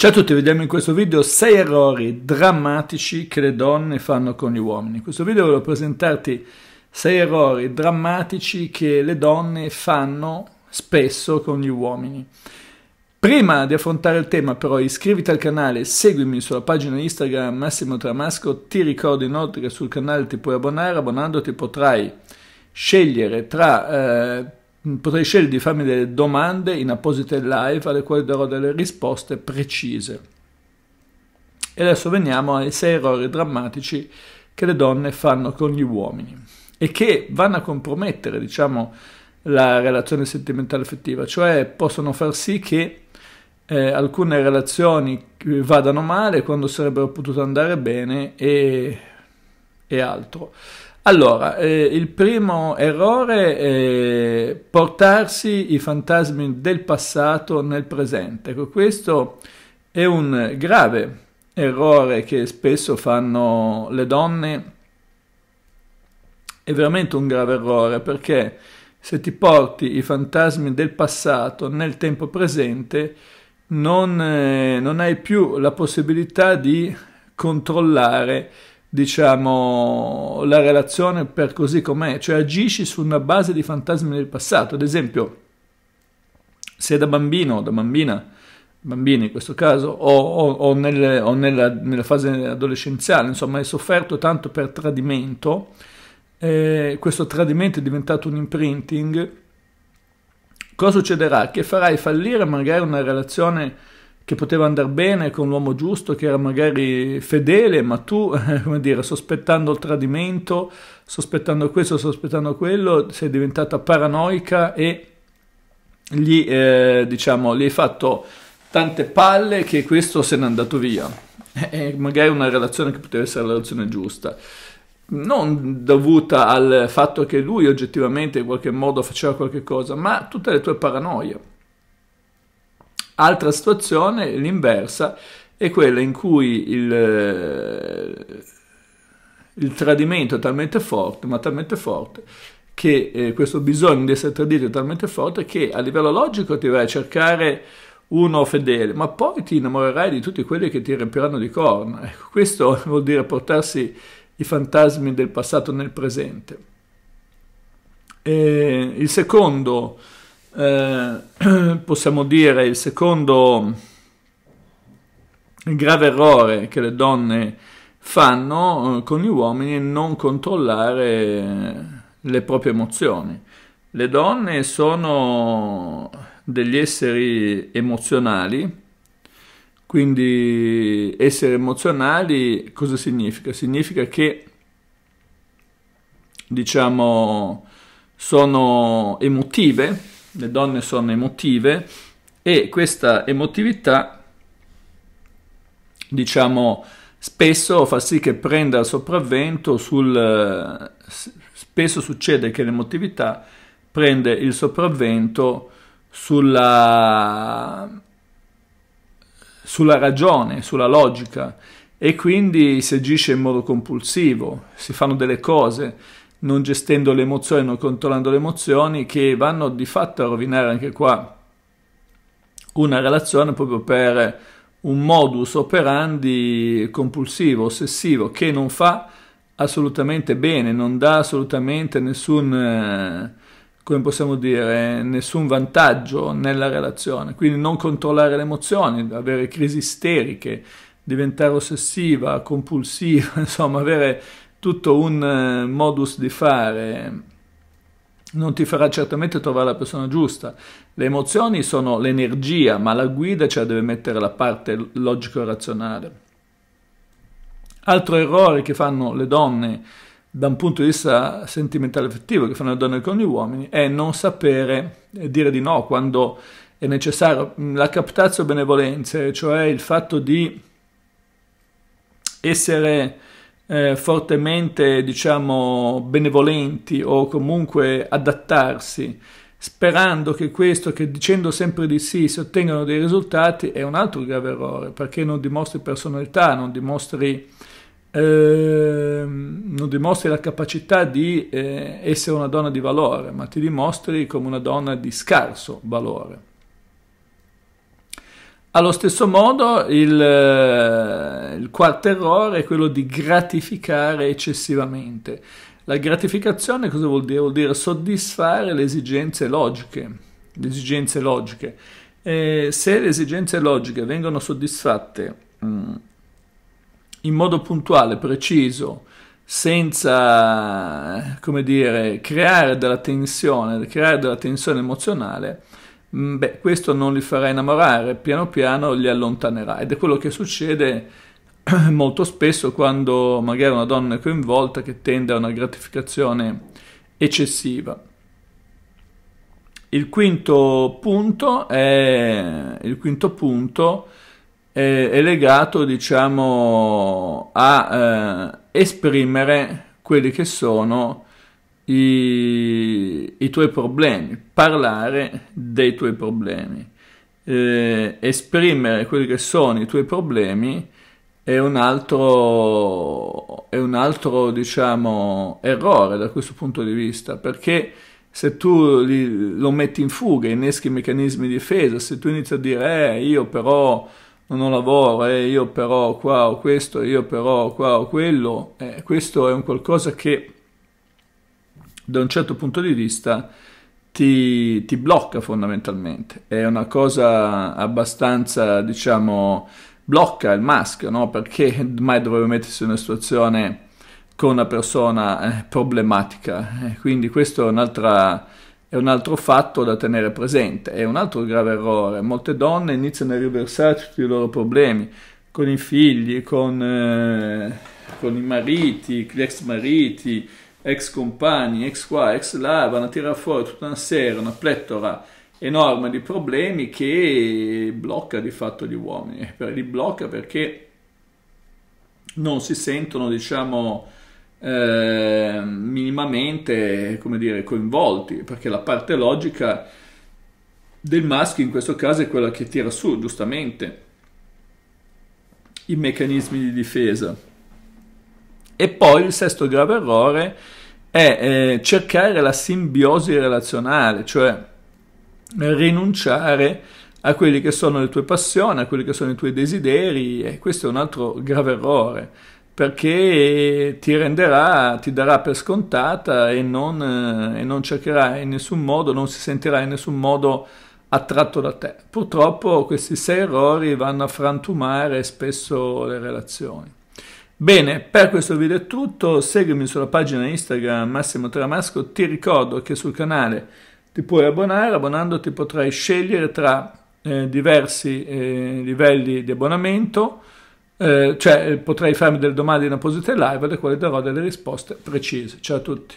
Ciao a tutti, vediamo in questo video 6 errori drammatici che le donne fanno con gli uomini. In questo video voglio presentarti 6 errori drammatici che le donne fanno spesso con gli uomini. Prima di affrontare il tema però iscriviti al canale, seguimi sulla pagina Instagram Massimo Tramasco, ti ricordo inoltre che sul canale ti puoi abbonare, abbonandoti potrai scegliere tra... Eh, Mm, potrei scegliere di farmi delle domande in apposite live alle quali darò delle risposte precise. E adesso veniamo ai sei errori drammatici che le donne fanno con gli uomini e che vanno a compromettere, diciamo, la relazione sentimentale effettiva, cioè possono far sì che eh, alcune relazioni vadano male quando sarebbero potute andare bene e, e altro. Allora, eh, il primo errore è portarsi i fantasmi del passato nel presente. Ecco, questo è un grave errore che spesso fanno le donne. È veramente un grave errore perché se ti porti i fantasmi del passato nel tempo presente non, eh, non hai più la possibilità di controllare diciamo, la relazione per così com'è, cioè agisci su una base di fantasmi del passato. Ad esempio, se da bambino o da bambina, bambini in questo caso, o, o, o, nelle, o nella, nella, fase adolescenziale, insomma, hai sofferto tanto per tradimento, eh, questo tradimento è diventato un imprinting, cosa succederà? Che farai fallire magari una relazione che poteva andare bene con l'uomo giusto, che era magari fedele, ma tu, come dire, sospettando il tradimento, sospettando questo, sospettando quello, sei diventata paranoica e gli, eh, diciamo, gli hai fatto tante palle che questo se n'è andato via. E magari una relazione che poteva essere la relazione giusta non dovuta al fatto che lui oggettivamente in qualche modo faceva qualche cosa, ma tutte le tue paranoie. Altra situazione, l'inversa, è quella in cui il, eh, il tradimento è talmente forte, ma talmente forte, che eh, questo bisogno di essere tradito è talmente forte che a livello logico ti vai a cercare uno fedele, ma poi ti innamorerai di tutti quelli che ti riempiranno di corna. Ecco, questo vuol dire portarsi i fantasmi del passato nel presente. E il secondo eh, possiamo dire il secondo grave errore che le donne fanno eh, con gli uomini è non controllare le proprie emozioni. Le donne sono degli esseri emozionali, quindi essere emozionali cosa significa? Significa che diciamo sono emotive le donne sono emotive e questa emotività, diciamo, spesso fa sì che prenda il sopravvento sul... spesso succede che l'emotività prende il sopravvento sulla, sulla ragione, sulla logica e quindi si agisce in modo compulsivo, si fanno delle cose non gestendo le emozioni, non controllando le emozioni, che vanno di fatto a rovinare anche qua una relazione proprio per un modus operandi compulsivo, ossessivo, che non fa assolutamente bene, non dà assolutamente nessun, eh, come possiamo dire, nessun vantaggio nella relazione. Quindi non controllare le emozioni, avere crisi isteriche, diventare ossessiva, compulsiva, insomma avere tutto un eh, modus di fare non ti farà certamente trovare la persona giusta. Le emozioni sono l'energia, ma la guida ce cioè, la deve mettere la parte logico-razionale. Altro errore che fanno le donne da un punto di vista sentimentale affettivo, che fanno le donne con gli uomini, è non sapere eh, dire di no quando è necessario. Mm, la captazio benevolenza, cioè il fatto di essere eh, fortemente diciamo benevolenti o comunque adattarsi sperando che questo, che dicendo sempre di sì si ottengano dei risultati, è un altro grave errore, perché non dimostri personalità, non dimostri, eh, non dimostri la capacità di eh, essere una donna di valore, ma ti dimostri come una donna di scarso valore. Allo stesso modo il, eh, il quarto errore è quello di gratificare eccessivamente. La gratificazione cosa vuol dire? Vuol dire soddisfare le esigenze logiche. Le esigenze logiche. se le esigenze logiche vengono soddisfatte mm, in modo puntuale, preciso, senza, come dire, creare della tensione, creare della tensione emozionale, Mm, beh, questo non li farà innamorare, piano piano li allontanerà. Ed è quello che succede molto spesso quando magari una donna è coinvolta che tende a una gratificazione eccessiva. Il quinto punto è, quinto punto è, è legato diciamo, a eh, esprimere quelli che sono i, i tuoi problemi, parlare dei tuoi problemi. Eh, esprimere quelli che sono i tuoi problemi è un altro, è un altro diciamo, errore da questo punto di vista, perché se tu li, lo metti in fuga, inneschi meccanismi di difesa, se tu inizi a dire eh, io però non ho lavoro, eh, io però qua ho questo, io però qua ho quello, eh, questo è un qualcosa che da un certo punto di vista ti, ti blocca fondamentalmente. È una cosa abbastanza, diciamo, blocca il maschio, no? Perché mai dovrebbe mettersi in una situazione con una persona eh, problematica. Eh, quindi questo è, è un altro fatto da tenere presente, è un altro grave errore. Molte donne iniziano a riversare tutti i loro problemi con i figli, con, eh, con i mariti, gli ex mariti, ex compagni, ex qua, ex là, vanno a tirare fuori tutta una serie, una plettora enorme di problemi che blocca di fatto gli uomini, li blocca perché non si sentono, diciamo, eh, minimamente, come dire, coinvolti, perché la parte logica del maschio in questo caso è quella che tira su, giustamente, i meccanismi di difesa. E poi il sesto grave errore è eh, cercare la simbiosi relazionale, cioè rinunciare a quelle che sono le tue passioni, a quelli che sono i tuoi desideri e questo è un altro grave errore perché ti renderà, ti darà per scontata e non, eh, e non cercherà in nessun modo, non si sentirà in nessun modo attratto da te. Purtroppo questi sei errori vanno a frantumare spesso le relazioni. Bene, per questo video è tutto, seguimi sulla pagina Instagram Massimo Tramasco, ti ricordo che sul canale ti puoi abbonare, abbonandoti potrai scegliere tra eh, diversi eh, livelli di abbonamento, eh, cioè eh, potrai farmi delle domande in apposite live alle quali darò delle risposte precise. Ciao a tutti!